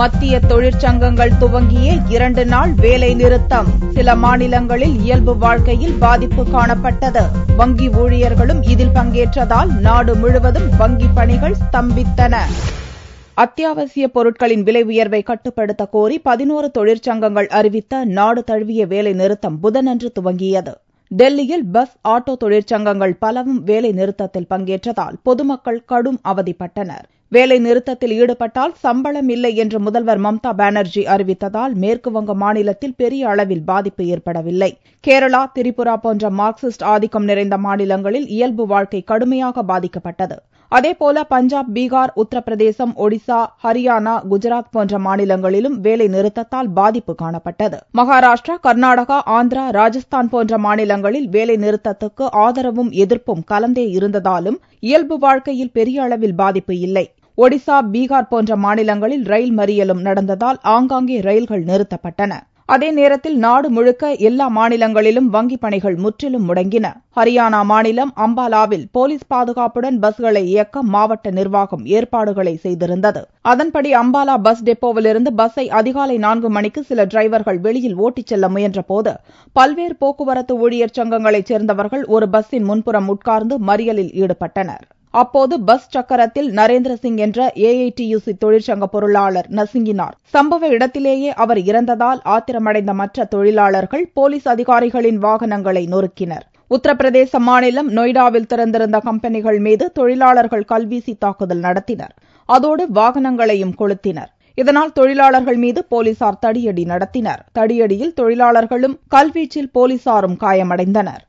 மத்திய தொழிற்சங்கங்கள் துவங்கிய இரண்டு நாள் வேலை நிறுத்தம் சில மாநிலங்களில் இயல்பு வாழ்க்கையில் பாதிப்பு காணப்பட்டது வங்கி ஊழியர்களும் இதில் பங்கேற்றதால் நாடு முழுவதும் வங்கி பணிகள் ஸ்தம்பித்தன அத்தியாவசிய பொருட்களின் விலை உயர்வை கட்டுப்படுத்த கோரி பதினோரு தொழிற்சங்கங்கள் அறிவித்த நாடு தழுவிய வேலை நிறுத்தம் புதனன்று துவங்கியது டெல்லியில் பஸ் ஆட்டோ தொழிற்சங்கங்கள் பலவும் வேலை நிறுத்தத்தில் பங்கேற்றதால் பொதுமக்கள் கடும் அவதிப்பட்டனா் வேலை நிறுத்தத்தில் ஈடுபட்டால் சம்பளம் இல்லை என்று முதல்வர் மம்தா பானர்ஜி அறிவித்ததால் மேற்குவங்க மாநிலத்தில் பெரிய அளவில் பாதிப்பு ஏற்படவில்லை கேரளா திரிபுரா போன்ற மார்க்சிஸ்ட் ஆதிக்கம் நிறைந்த மாநிலங்களில் இயல்பு வாழ்க்கை கடுமையாக பாதிக்கப்பட்டது அதேபோல பஞ்சாப் பீகார் உத்தரப்பிரதேசம் ஒடிசா ஹரியானா குஜராத் போன்ற மாநிலங்களிலும் வேலை நிறுத்தத்தால் பாதிப்பு காணப்பட்டது மகாராஷ்டிரா கர்நாடகா ஆந்திரா ராஜஸ்தான் போன்ற மாநிலங்களில் வேலை நிறுத்தத்துக்கு ஆதரவும் எதிர்ப்பும் கலந்தே இருந்ததாலும் இயல்பு வாழ்க்கையில் பெரிய அளவில் பாதிப்பு இல்லை ஒடிசா பீகார் போன்ற மாநிலங்களில் ரயில் மறியலும் நடந்ததால் ஆங்காங்கே ரயில்கள் நிறுத்தப்பட்டன அதே நேரத்தில் நாடு முழுக்க எல்லா மாநிலங்களிலும் வங்கிப் பணிகள் முற்றிலும் முடங்கின ஹரியானா மாநிலம் அம்பாலாவில் போலீஸ் பாதுகாப்புடன் பஸ்களை இயக்க மாவட்ட நிர்வாகம் ஏற்பாடுகளை செய்திருந்தது அதன்படி அம்பாலா பஸ் டெப்போவிலிருந்து பஸ்ஸை அதிகாலை நான்கு மணிக்கு சில டிரைவர்கள் வெளியில் ஓட்டிச் செல்ல முயன்றபோது பல்வேறு போக்குவரத்து ஊழியர் சங்கங்களைச் சேர்ந்தவர்கள் ஒரு பஸ்ஸின் முன்புறம் உட்கார்ந்து மறியலில் ஈடுபட்டனா் அப்போது பஸ் சக்கரத்தில் நரேந்திர சிங் என்ற ஏஐடியூசி தொழிற்சங்க பொருளாளர் நசுங்கினார் சம்பவ இடத்திலேயே அவர் இறந்ததால் ஆத்திரமடைந்த மற்ற தொழிலாளர்கள் போலீஸ் அதிகாரிகளின் வாகனங்களை நொறுக்கினர் உத்தரப்பிரதேச மாநிலம் நொய்டாவில் திறந்திருந்த கம்பெனிகள் மீது தொழிலாளர்கள் கல்வீசி தாக்குதல் நடத்தினர் அதோடு வாகனங்களையும் கொளுத்தினர் இதனால் தொழிலாளர்கள் மீது போலீசார் தடியடி நடத்தினர் தடியடியில் தொழிலாளர்களும் கல்வீச்சில் போலீசாரும் காயமடைந்தனர்